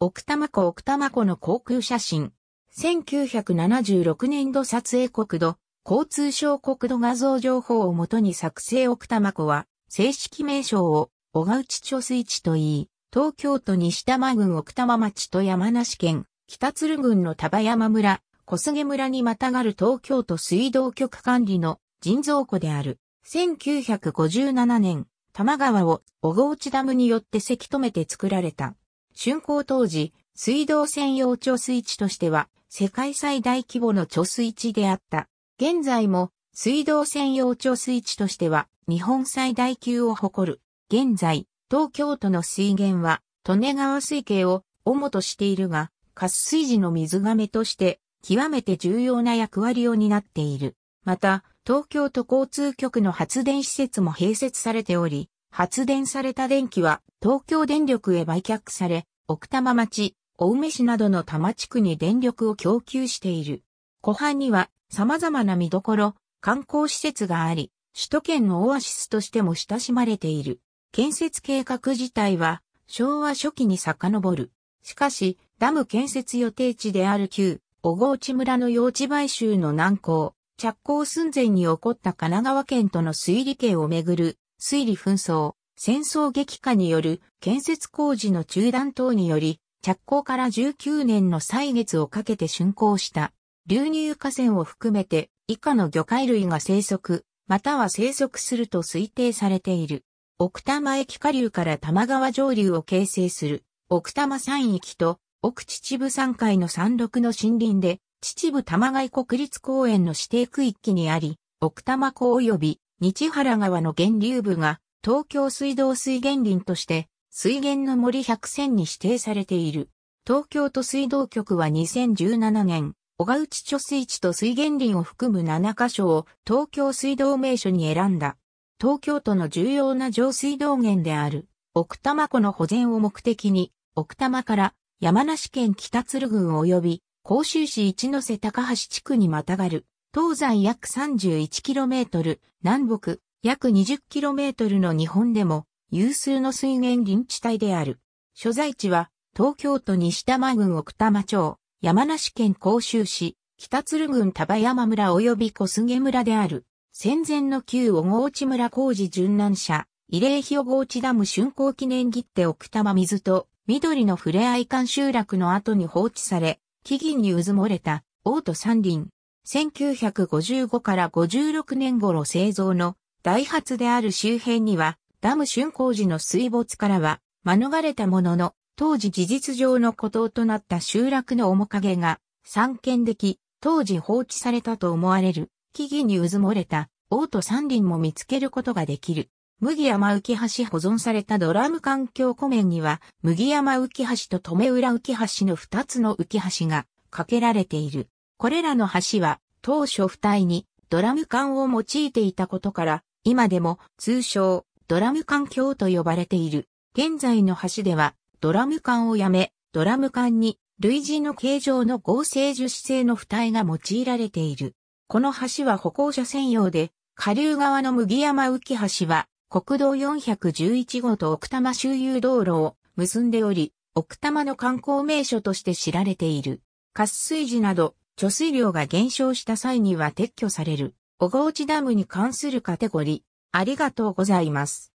奥多摩湖奥多摩湖の航空写真。1976年度撮影国土、交通省国土画像情報をもとに作成奥多摩湖は、正式名称を小川内貯水池といい、東京都西多摩郡奥多摩町と山梨県、北鶴郡の丹波山村、小菅村にまたがる東京都水道局管理の人造湖である。1957年、多摩川を小河内ダムによってせき止めて作られた。竣工当時、水道専用貯水池としては、世界最大規模の貯水池であった。現在も、水道専用貯水池としては、日本最大級を誇る。現在、東京都の水源は、利根川水系を主としているが、活水時の水亀として、極めて重要な役割を担っている。また、東京都交通局の発電施設も併設されており、発電された電気は東京電力へ売却され、奥多摩町、青梅市などの多摩地区に電力を供給している。湖畔には様々な見どころ、観光施設があり、首都圏のオアシスとしても親しまれている。建設計画自体は昭和初期に遡る。しかし、ダム建設予定地である旧、小河内村の用地買収の難航、着工寸前に起こった神奈川県との水利権をめぐる水利紛争、戦争激化による建設工事の中断等により、着工から19年の歳月をかけて竣工した、流入河川を含めて以下の魚介類が生息、または生息すると推定されている。奥多摩駅下流から玉川上流を形成する、奥多摩山域と、奥秩父山海の山麓の森林で、秩父玉貝国立公園の指定区域にあり、奥多摩湖及び日原川の源流部が東京水道水源林として水源の森100選に指定されている。東京都水道局は2017年、小川内貯水池と水源林を含む7カ所を東京水道名所に選んだ。東京都の重要な上水道源である奥多摩湖の保全を目的に奥多摩から山梨県北鶴郡及び甲州市一ノ瀬高橋地区にまたがる東西約 31km、南北約 20km の日本でも有数の水源林地帯である。所在地は東京都西多摩郡奥多摩町、山梨県甲州市、北鶴郡丹波山村及び小菅村である。戦前の旧小河内村工事殉難者、慰霊碑小河内ダム竣工記念切手奥多摩水と緑の触れ合い館集落の後に放置され、木々に渦漏れた、大都山林。1955から56年頃製造のダイハツである周辺にはダム竣工時の水没からは免れたものの当時事実上の孤島となった集落の面影が散見でき当時放置されたと思われる木々に渦漏もれた王都山林も見つけることができる。麦山浮橋保存されたドラム環境湖面には、麦山浮橋と留浦浮橋の二つの浮橋が架けられている。これらの橋は当初二重にドラム缶を用いていたことから、今でも通称ドラム缶橋と呼ばれている。現在の橋ではドラム缶をやめ、ドラム缶に類似の形状の合成樹脂製の二重が用いられている。この橋は歩行者専用で、下流側の麦山浮橋は国道411号と奥多摩周遊道路を結んでおり、奥多摩の観光名所として知られている。滑水寺など貯水量が減少した際には撤去される、小河内ダムに関するカテゴリー。ありがとうございます。